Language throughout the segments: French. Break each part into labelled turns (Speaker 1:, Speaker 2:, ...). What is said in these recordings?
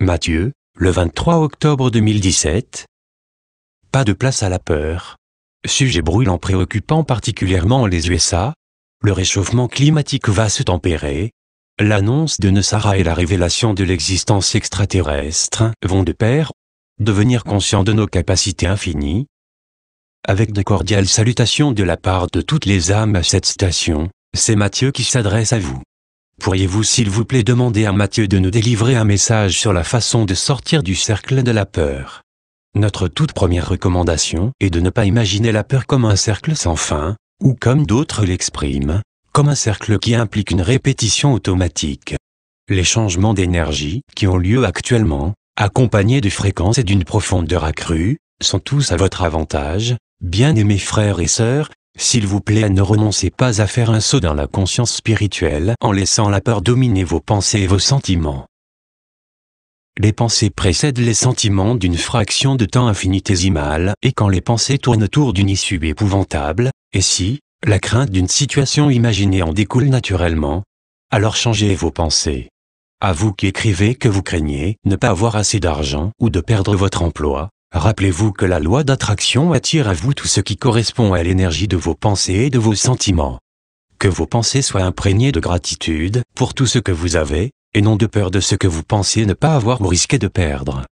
Speaker 1: Mathieu, le 23 octobre 2017. Pas de place à la peur. Sujet brûlant préoccupant particulièrement les USA. Le réchauffement climatique va se tempérer. L'annonce de Nessara et la révélation de l'existence extraterrestre vont de pair. Devenir conscient de nos capacités infinies. Avec de cordiales salutations de la part de toutes les âmes à cette station, c'est Mathieu qui s'adresse à vous. Pourriez-vous s'il vous plaît demander à Mathieu de nous délivrer un message sur la façon de sortir du cercle de la peur Notre toute première recommandation est de ne pas imaginer la peur comme un cercle sans fin, ou comme d'autres l'expriment, comme un cercle qui implique une répétition automatique. Les changements d'énergie qui ont lieu actuellement, accompagnés de fréquences et d'une profondeur accrue, sont tous à votre avantage, bien-aimés frères et sœurs, s'il vous plaît ne renoncez pas à faire un saut dans la conscience spirituelle en laissant la peur dominer vos pensées et vos sentiments. Les pensées précèdent les sentiments d'une fraction de temps infinitésimale, et quand les pensées tournent autour d'une issue épouvantable, et si, la crainte d'une situation imaginée en découle naturellement, alors changez vos pensées. À vous qui écrivez que vous craignez ne pas avoir assez d'argent ou de perdre votre emploi, Rappelez-vous que la loi d'attraction attire à vous tout ce qui correspond à l'énergie de vos pensées et de vos sentiments. Que vos pensées soient imprégnées de gratitude pour tout ce que vous avez, et non de peur de ce que vous pensez ne pas avoir ou risquer de perdre.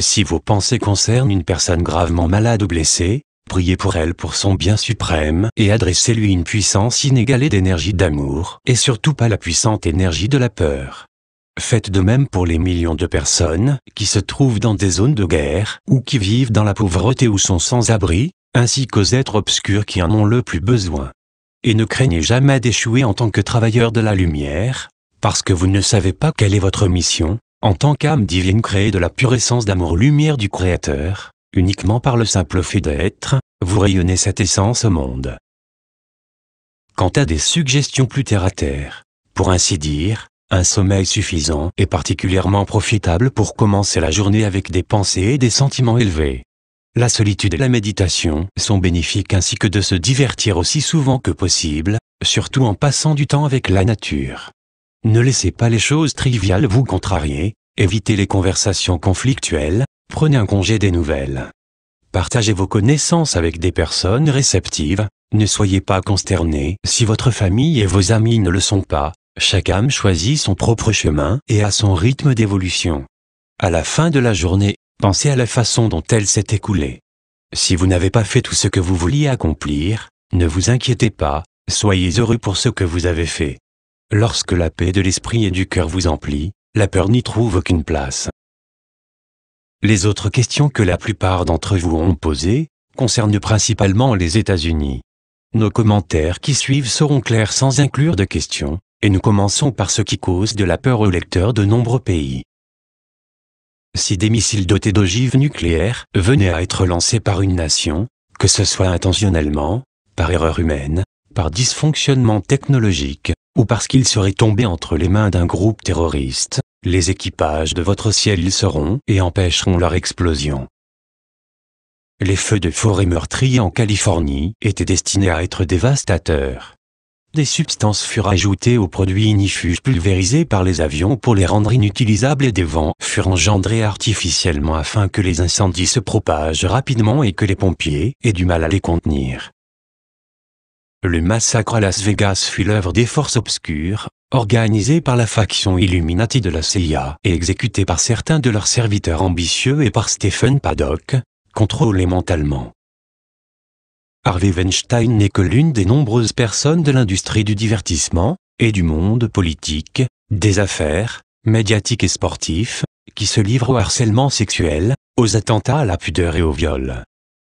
Speaker 1: Si vos pensées concernent une personne gravement malade ou blessée, priez pour elle pour son bien suprême et adressez-lui une puissance inégalée d'énergie d'amour, et surtout pas la puissante énergie de la peur. Faites de même pour les millions de personnes qui se trouvent dans des zones de guerre ou qui vivent dans la pauvreté ou sont sans abri, ainsi qu'aux êtres obscurs qui en ont le plus besoin. Et ne craignez jamais d'échouer en tant que travailleur de la lumière, parce que vous ne savez pas quelle est votre mission, en tant qu'âme divine créée de la pure essence d'amour-lumière du Créateur, uniquement par le simple fait d'être, vous rayonnez cette essence au monde. Quant à des suggestions plus terre à terre, pour ainsi dire, un sommeil suffisant est particulièrement profitable pour commencer la journée avec des pensées et des sentiments élevés. La solitude et la méditation sont bénéfiques ainsi que de se divertir aussi souvent que possible, surtout en passant du temps avec la nature. Ne laissez pas les choses triviales vous contrarier, évitez les conversations conflictuelles, prenez un congé des nouvelles. Partagez vos connaissances avec des personnes réceptives, ne soyez pas consterné si votre famille et vos amis ne le sont pas, chaque âme choisit son propre chemin et a son rythme d'évolution. À la fin de la journée, pensez à la façon dont elle s'est écoulée. Si vous n'avez pas fait tout ce que vous vouliez accomplir, ne vous inquiétez pas, soyez heureux pour ce que vous avez fait. Lorsque la paix de l'esprit et du cœur vous emplit, la peur n'y trouve aucune place. Les autres questions que la plupart d'entre vous ont posées concernent principalement les États-Unis. Nos commentaires qui suivent seront clairs sans inclure de questions, et nous commençons par ce qui cause de la peur aux lecteurs de nombreux pays. Si des missiles dotés d'ogives nucléaires venaient à être lancés par une nation, que ce soit intentionnellement, par erreur humaine, par dysfonctionnement technologique, ou parce qu'ils seraient tombés entre les mains d'un groupe terroriste, les équipages de votre ciel ils seront et empêcheront leur explosion. Les feux de forêt meurtriers en Californie étaient destinés à être dévastateurs des substances furent ajoutées aux produits inifuges pulvérisés par les avions pour les rendre inutilisables et des vents furent engendrés artificiellement afin que les incendies se propagent rapidement et que les pompiers aient du mal à les contenir. Le massacre à Las Vegas fut l'œuvre des forces obscures, organisées par la faction Illuminati de la CIA et exécutée par certains de leurs serviteurs ambitieux et par Stephen Paddock, contrôlés mentalement. Harvey Weinstein n'est que l'une des nombreuses personnes de l'industrie du divertissement et du monde politique, des affaires, médiatiques et sportifs, qui se livrent au harcèlement sexuel, aux attentats à la pudeur et au viol.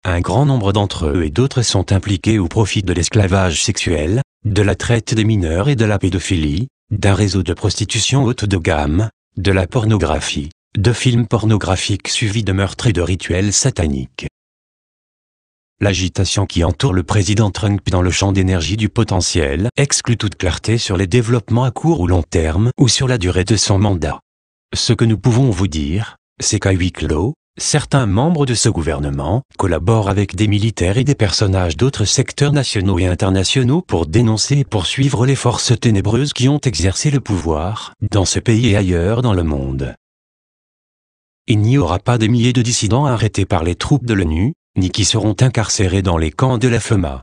Speaker 1: Un grand nombre d'entre eux et d'autres sont impliqués au profit de l'esclavage sexuel, de la traite des mineurs et de la pédophilie, d'un réseau de prostitution haute de gamme, de la pornographie, de films pornographiques suivis de meurtres et de rituels sataniques. L'agitation qui entoure le président Trump dans le champ d'énergie du potentiel exclut toute clarté sur les développements à court ou long terme ou sur la durée de son mandat. Ce que nous pouvons vous dire, c'est qu'à huis clos, certains membres de ce gouvernement collaborent avec des militaires et des personnages d'autres secteurs nationaux et internationaux pour dénoncer et poursuivre les forces ténébreuses qui ont exercé le pouvoir dans ce pays et ailleurs dans le monde. Il n'y aura pas des milliers de dissidents arrêtés par les troupes de l'ONU, ni qui seront incarcérés dans les camps de la FEMA.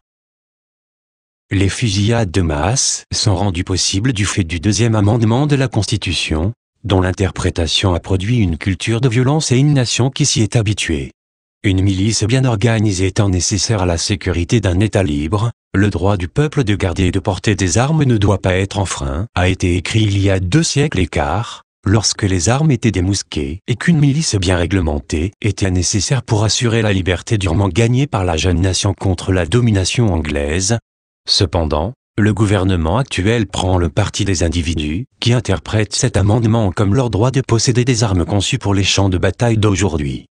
Speaker 1: Les fusillades de masse sont rendues possibles du fait du deuxième amendement de la Constitution, dont l'interprétation a produit une culture de violence et une nation qui s'y est habituée. Une milice bien organisée étant nécessaire à la sécurité d'un État libre, le droit du peuple de garder et de porter des armes ne doit pas être enfreint, a été écrit il y a deux siècles et quart, lorsque les armes étaient démousquées et qu'une milice bien réglementée était nécessaire pour assurer la liberté durement gagnée par la jeune nation contre la domination anglaise. Cependant, le gouvernement actuel prend le parti des individus qui interprètent cet amendement comme leur droit de posséder des armes conçues pour les champs de bataille d'aujourd'hui.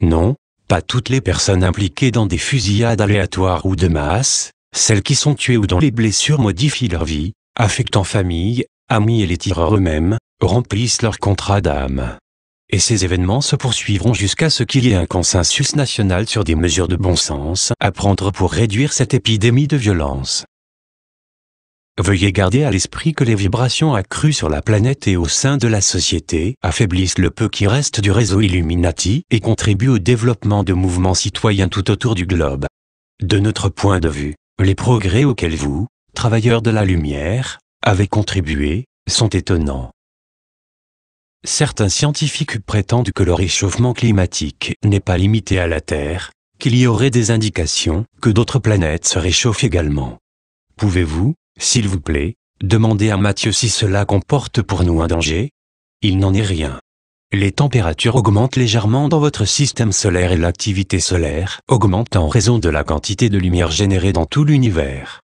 Speaker 1: Non, pas toutes les personnes impliquées dans des fusillades aléatoires ou de masse, celles qui sont tuées ou dont les blessures modifient leur vie, affectant famille, amis et les tireurs eux-mêmes, remplissent leur contrat d'âme. Et ces événements se poursuivront jusqu'à ce qu'il y ait un consensus national sur des mesures de bon sens à prendre pour réduire cette épidémie de violence. Veuillez garder à l'esprit que les vibrations accrues sur la planète et au sein de la société affaiblissent le peu qui reste du réseau Illuminati et contribuent au développement de mouvements citoyens tout autour du globe. De notre point de vue, les progrès auxquels vous, travailleurs de la lumière, avez contribué, sont étonnants. Certains scientifiques prétendent que le réchauffement climatique n'est pas limité à la Terre, qu'il y aurait des indications que d'autres planètes se réchauffent également. Pouvez-vous, s'il vous plaît, demander à Mathieu si cela comporte pour nous un danger Il n'en est rien. Les températures augmentent légèrement dans votre système solaire et l'activité solaire augmente en raison de la quantité de lumière générée dans tout l'univers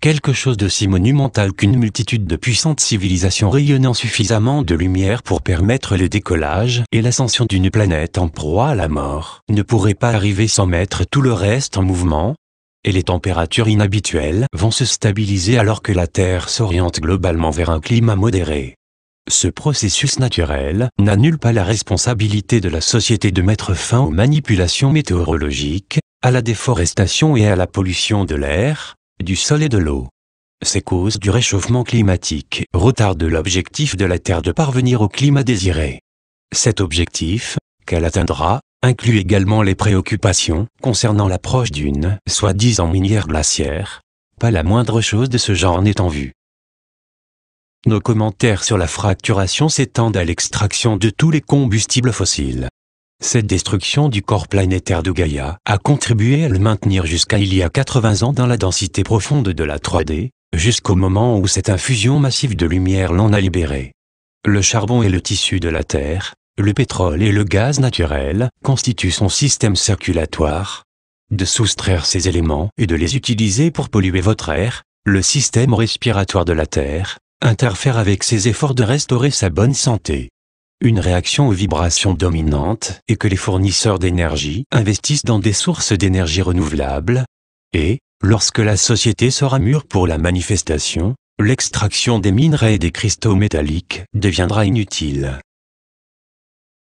Speaker 1: quelque chose de si monumental qu'une multitude de puissantes civilisations rayonnant suffisamment de lumière pour permettre le décollage et l'ascension d'une planète en proie à la mort ne pourrait pas arriver sans mettre tout le reste en mouvement, et les températures inhabituelles vont se stabiliser alors que la Terre s'oriente globalement vers un climat modéré. Ce processus naturel n'annule pas la responsabilité de la société de mettre fin aux manipulations météorologiques, à la déforestation et à la pollution de l'air, du sol et de l'eau. Ces causes du réchauffement climatique retardent l'objectif de la Terre de parvenir au climat désiré. Cet objectif, qu'elle atteindra, inclut également les préoccupations concernant l'approche d'une soi-disant minière glaciaire. Pas la moindre chose de ce genre n'est en vue. Nos commentaires sur la fracturation s'étendent à l'extraction de tous les combustibles fossiles. Cette destruction du corps planétaire de Gaïa a contribué à le maintenir jusqu'à il y a 80 ans dans la densité profonde de la 3D, jusqu'au moment où cette infusion massive de lumière l'en a libéré. Le charbon et le tissu de la Terre, le pétrole et le gaz naturel constituent son système circulatoire. De soustraire ces éléments et de les utiliser pour polluer votre air, le système respiratoire de la Terre, interfère avec ses efforts de restaurer sa bonne santé une réaction aux vibrations dominantes et que les fournisseurs d'énergie investissent dans des sources d'énergie renouvelables, et, lorsque la société sera mûre pour la manifestation, l'extraction des minerais et des cristaux métalliques deviendra inutile.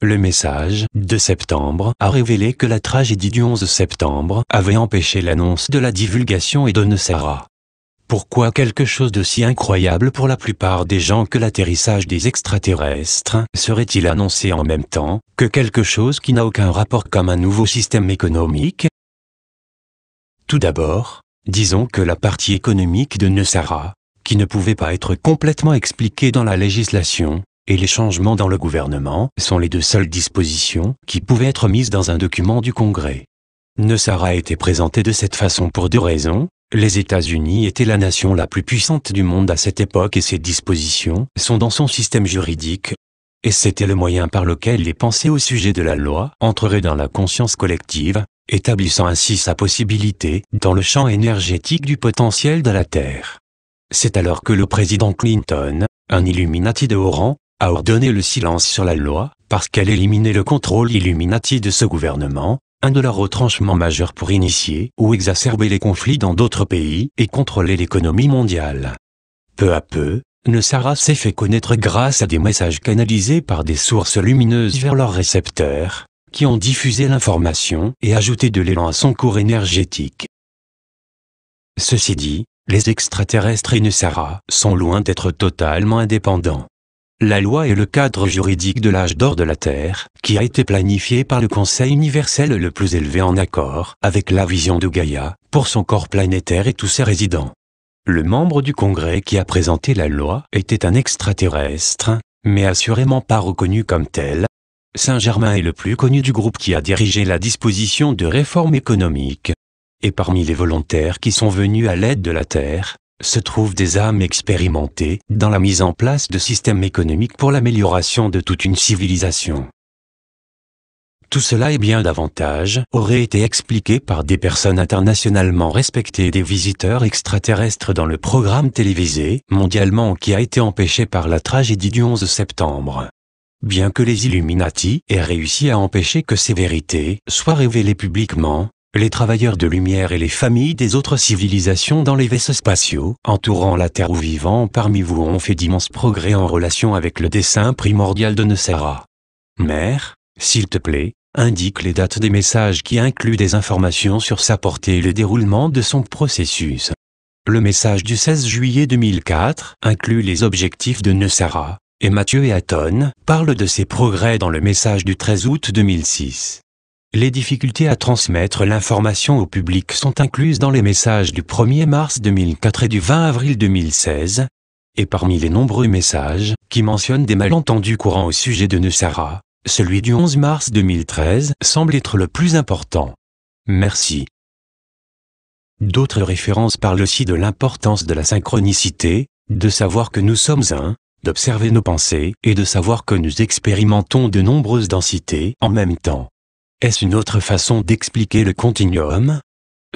Speaker 1: Le message de septembre a révélé que la tragédie du 11 septembre avait empêché l'annonce de la divulgation et de pourquoi quelque chose de si incroyable pour la plupart des gens que l'atterrissage des extraterrestres serait-il annoncé en même temps que quelque chose qui n'a aucun rapport comme un nouveau système économique Tout d'abord, disons que la partie économique de Nessara, qui ne pouvait pas être complètement expliquée dans la législation, et les changements dans le gouvernement sont les deux seules dispositions qui pouvaient être mises dans un document du Congrès. Nessara a été présenté de cette façon pour deux raisons. Les États-Unis étaient la nation la plus puissante du monde à cette époque et ses dispositions sont dans son système juridique, et c'était le moyen par lequel les pensées au sujet de la loi entreraient dans la conscience collective, établissant ainsi sa possibilité dans le champ énergétique du potentiel de la Terre. C'est alors que le président Clinton, un Illuminati de haut rang, a ordonné le silence sur la loi, parce qu'elle éliminait le contrôle Illuminati de ce gouvernement, un de leurs retranchements majeurs pour initier ou exacerber les conflits dans d'autres pays et contrôler l'économie mondiale. Peu à peu, Nessara s'est fait connaître grâce à des messages canalisés par des sources lumineuses vers leurs récepteurs, qui ont diffusé l'information et ajouté de l'élan à son cours énergétique. Ceci dit, les extraterrestres et Nessara sont loin d'être totalement indépendants. La loi est le cadre juridique de l'âge d'or de la Terre, qui a été planifié par le Conseil universel le plus élevé en accord avec la vision de Gaïa, pour son corps planétaire et tous ses résidents. Le membre du Congrès qui a présenté la loi était un extraterrestre, mais assurément pas reconnu comme tel. Saint-Germain est le plus connu du groupe qui a dirigé la disposition de réformes économiques. Et parmi les volontaires qui sont venus à l'aide de la Terre, se trouvent des âmes expérimentées dans la mise en place de systèmes économiques pour l'amélioration de toute une civilisation. Tout cela et bien davantage aurait été expliqué par des personnes internationalement respectées et des visiteurs extraterrestres dans le programme télévisé mondialement qui a été empêché par la tragédie du 11 septembre. Bien que les Illuminati aient réussi à empêcher que ces vérités soient révélées publiquement, les travailleurs de lumière et les familles des autres civilisations dans les vaisseaux spatiaux, entourant la Terre ou vivant parmi vous ont fait d'immenses progrès en relation avec le dessin primordial de Nocera. Mère, s'il te plaît, indique les dates des messages qui incluent des informations sur sa portée et le déroulement de son processus. Le message du 16 juillet 2004 inclut les objectifs de Nocera, et Mathieu et Aton parlent de ses progrès dans le message du 13 août 2006. Les difficultés à transmettre l'information au public sont incluses dans les messages du 1er mars 2004 et du 20 avril 2016, et parmi les nombreux messages qui mentionnent des malentendus courants au sujet de Neussara, celui du 11 mars 2013 semble être le plus important. Merci. D'autres références parlent aussi de l'importance de la synchronicité, de savoir que nous sommes un, d'observer nos pensées et de savoir que nous expérimentons de nombreuses densités en même temps. Est-ce une autre façon d'expliquer le continuum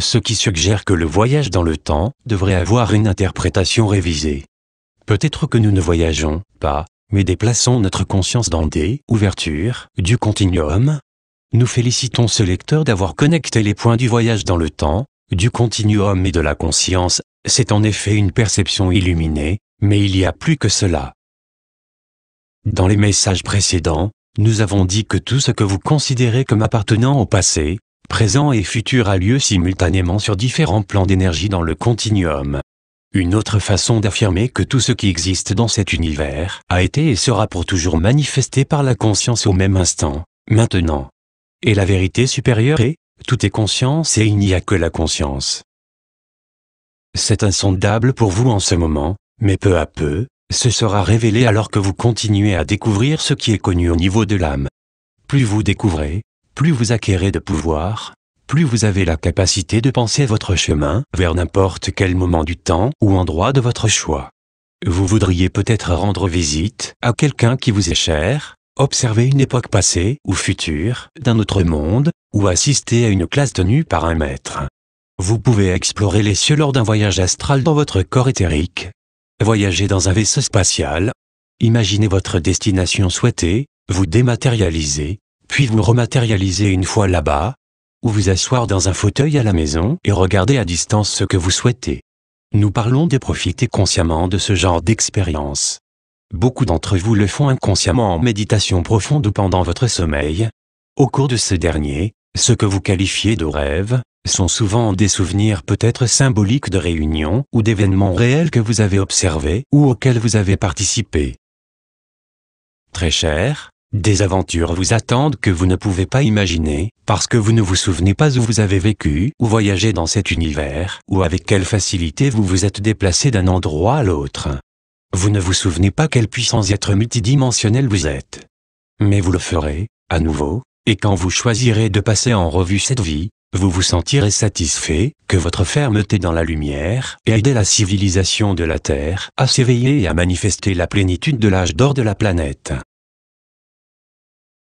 Speaker 1: Ce qui suggère que le voyage dans le temps devrait avoir une interprétation révisée. Peut-être que nous ne voyageons pas, mais déplaçons notre conscience dans des ouvertures du continuum. Nous félicitons ce lecteur d'avoir connecté les points du voyage dans le temps, du continuum et de la conscience. C'est en effet une perception illuminée, mais il y a plus que cela. Dans les messages précédents, nous avons dit que tout ce que vous considérez comme appartenant au passé, présent et futur a lieu simultanément sur différents plans d'énergie dans le continuum. Une autre façon d'affirmer que tout ce qui existe dans cet univers a été et sera pour toujours manifesté par la conscience au même instant, maintenant. Et la vérité supérieure est, tout est conscience et il n'y a que la conscience. C'est insondable pour vous en ce moment, mais peu à peu, ce sera révélé alors que vous continuez à découvrir ce qui est connu au niveau de l'âme. Plus vous découvrez, plus vous acquérez de pouvoir, plus vous avez la capacité de penser votre chemin vers n'importe quel moment du temps ou endroit de votre choix. Vous voudriez peut-être rendre visite à quelqu'un qui vous est cher, observer une époque passée ou future d'un autre monde, ou assister à une classe tenue par un maître. Vous pouvez explorer les cieux lors d'un voyage astral dans votre corps éthérique, Voyager dans un vaisseau spatial. Imaginez votre destination souhaitée, vous dématérialisez, puis vous rematérialisez une fois là-bas, ou vous asseoir dans un fauteuil à la maison et regarder à distance ce que vous souhaitez. Nous parlons de profiter consciemment de ce genre d'expérience. Beaucoup d'entre vous le font inconsciemment en méditation profonde pendant votre sommeil. Au cours de ce dernier, ce que vous qualifiez de rêve, sont souvent des souvenirs peut-être symboliques de réunions ou d'événements réels que vous avez observés ou auxquels vous avez participé. Très cher, des aventures vous attendent que vous ne pouvez pas imaginer, parce que vous ne vous souvenez pas où vous avez vécu ou voyagé dans cet univers, ou avec quelle facilité vous vous êtes déplacé d'un endroit à l'autre. Vous ne vous souvenez pas quelle puissance être multidimensionnel vous êtes. Mais vous le ferez, à nouveau, et quand vous choisirez de passer en revue cette vie, vous vous sentirez satisfait que votre fermeté dans la lumière ait aidé la civilisation de la Terre à s'éveiller et à manifester la plénitude de l'âge d'or de la planète.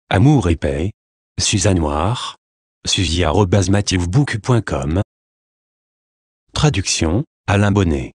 Speaker 1: Amour et paix. Suzanne Noir. Suzy.com Traduction, Alain Bonnet